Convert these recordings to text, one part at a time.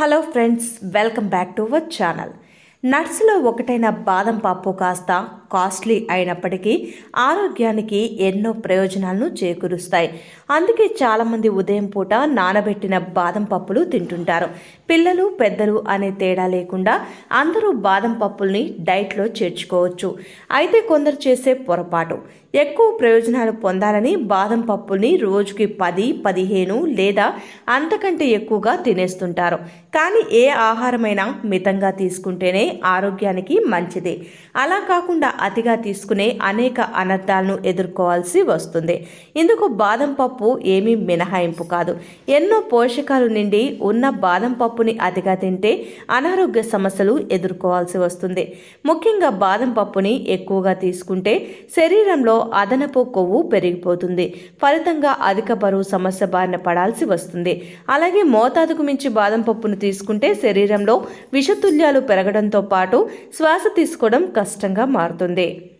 hello friends welcome back to our channel నట్స్లో ఒకటైన బాదం పప్పు కాస్త కాస్ట్లీ అయినప్పటికీ ఆరోగ్యానికి ఎన్నో ప్రయోజనాలను చేకూరుస్తాయి అందుకే చాలామంది ఉదయం పూట నానబెట్టిన బాదం పప్పులు తింటుంటారు పిల్లలు పెద్దలు అనే తేడా లేకుండా అందరూ బాదం పప్పుల్ని డైట్లో చేర్చుకోవచ్చు అయితే కొందరు చేసే పొరపాటు ఎక్కువ ప్రయోజనాలు పొందాలని బాదం పప్పుల్ని రోజుకి పది పదిహేను లేదా అంతకంటే ఎక్కువగా తినేస్తుంటారు కానీ ఏ ఆహారమైనా మితంగా తీసుకుంటేనే ఆరోగ్యానికి మంచిది అలా కాకుండా అతిగా తీసుకునే అనేక అనర్థాలను ఎదుర్కోవాల్సి వస్తుంది ఇందుకు బాదం పప్పు ఏమీ మినహాయింపు కాదు ఎన్నో పోషకాలు నిండి ఉన్న బాదం పప్పుని అతిగా తింటే అనారోగ్య సమస్యలు ఎదుర్కోవాల్సి వస్తుంది ముఖ్యంగా బాదం పప్పుని ఎక్కువగా తీసుకుంటే శరీరంలో అదనపు కొవ్వు పెరిగిపోతుంది ఫలితంగా అధిక బరువు సమస్య బారిన పడాల్సి వస్తుంది అలాగే మోతాదుకు మించి బాదం పప్పును తీసుకుంటే శరీరంలో విషతుల్యాలు పెరగడంతో పాటు శ్వాస తీసుకోవడం కష్టంగా మారుతుంది de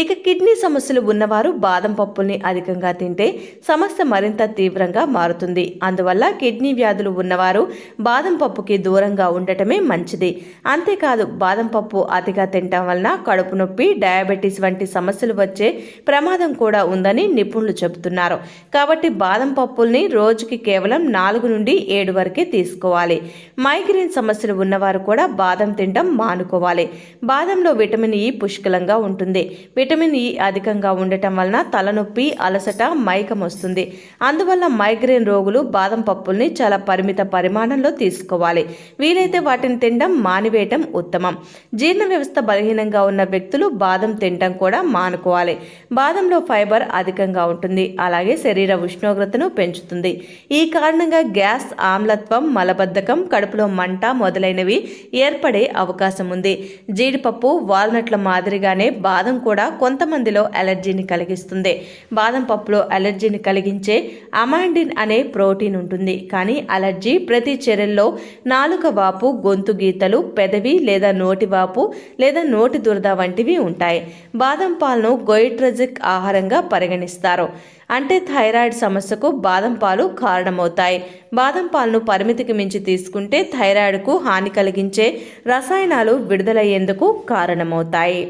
ఇక కిడ్నీ సమస్యలు ఉన్నవారు బాదం పప్పుల్ని అధికంగా తింటే సమస్య మరింత తీవ్రంగా మారుతుంది అందువల్ల కిడ్నీ వ్యాధులు ఉన్నవారు బాదం పప్పుకి దూరంగా ఉండటమే మంచిది అంతేకాదు బాదం పప్పు అతిగా తినటం వలన కడుపు నొప్పి డయాబెటీస్ వంటి సమస్యలు వచ్చే ప్రమాదం కూడా ఉందని నిపుణులు చెబుతున్నారు కాబట్టి బాదం పప్పుల్ని రోజుకి కేవలం నాలుగు నుండి ఏడు వరకే తీసుకోవాలి మైగ్రేన్ సమస్యలు ఉన్నవారు కూడా బాదం తినడం మానుకోవాలి బాదంలో విటమిన్ ఈ పుష్కలంగా ఉంటుంది విటమిన్ ఈ e అధికంగా ఉండటం వలన తలనొప్పి అలసట మైకం వస్తుంది అందువల్ల మైగ్రేన్ రోగులు బాదం పప్పుల్ని చాలా పరిమిత పరిమాణంలో తీసుకోవాలి వీలైతే వాటిని తినడం మానివేయటం ఉత్తమం జీర్ణ వ్యవస్థ బలహీనంగా ఉన్న వ్యక్తులు బాదం తినడం కూడా మానుకోవాలి బాదంలో ఫైబర్ అధికంగా ఉంటుంది అలాగే శరీర ఉష్ణోగ్రతను పెంచుతుంది ఈ కారణంగా గ్యాస్ ఆమ్లత్వం మలబద్ధకం కడుపులో మంట మొదలైనవి ఏర్పడే అవకాశం ఉంది జీడిపప్పు వాల్నట్ల మాదిరిగానే బాదం కూడా కొంతమందిలో అలర్జీని కలిగిస్తుంది బాదం పప్పులో అలర్జీని కలిగించే అమాండిన్ అనే ప్రోటీన్ ఉంటుంది కానీ అలర్జీ ప్రతి చర్యల్లో నాలుక వాపు గొంతు గీతలు పెదవి లేదా నోటి వాపు లేదా నోటి దురద వంటివి ఉంటాయి బాదం పాలను గోయిట్రజిక్ ఆహారంగా పరిగణిస్తారు అంటే థైరాయిడ్ సమస్యకు బాదం పాలు కారణమవుతాయి బాదం పాలను పరిమితికి మించి తీసుకుంటే థైరాయిడ్కు హాని కలిగించే రసాయనాలు విడుదలయ్యేందుకు కారణమవుతాయి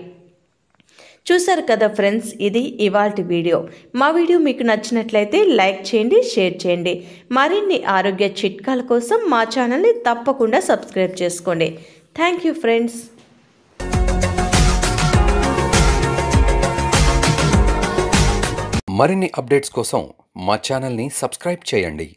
చూసారు కదా ఫ్రెండ్స్ ఇది ఇవాల్టి వీడియో మా వీడియో మీకు నచ్చినట్లయితే లైక్ చేయండి షేర్ చేయండి మరిన్ని ఆరోగ్య చిట్కాల కోసం మా ఛానల్ని తప్పకుండా సబ్స్క్రైబ్ చేసుకోండి థ్యాంక్ యూ ఫ్రెండ్స్ మరిన్ని అప్డేట్స్ కోసం మా సబ్స్క్రైబ్ చేయండి